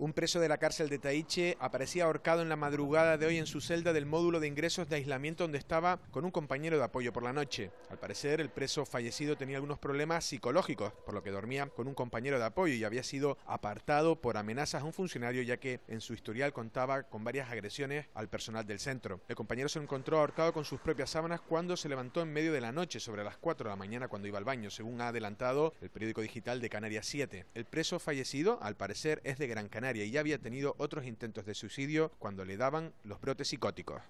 Un preso de la cárcel de Taiche aparecía ahorcado en la madrugada de hoy en su celda del módulo de ingresos de aislamiento donde estaba con un compañero de apoyo por la noche. Al parecer, el preso fallecido tenía algunos problemas psicológicos, por lo que dormía con un compañero de apoyo y había sido apartado por amenazas a un funcionario ya que en su historial contaba con varias agresiones al personal del centro. El compañero se encontró ahorcado con sus propias sábanas cuando se levantó en medio de la noche, sobre las 4 de la mañana cuando iba al baño, según ha adelantado el periódico digital de Canarias 7. El preso fallecido, al parecer, es de Gran Canaria y ya había tenido otros intentos de suicidio cuando le daban los brotes psicóticos.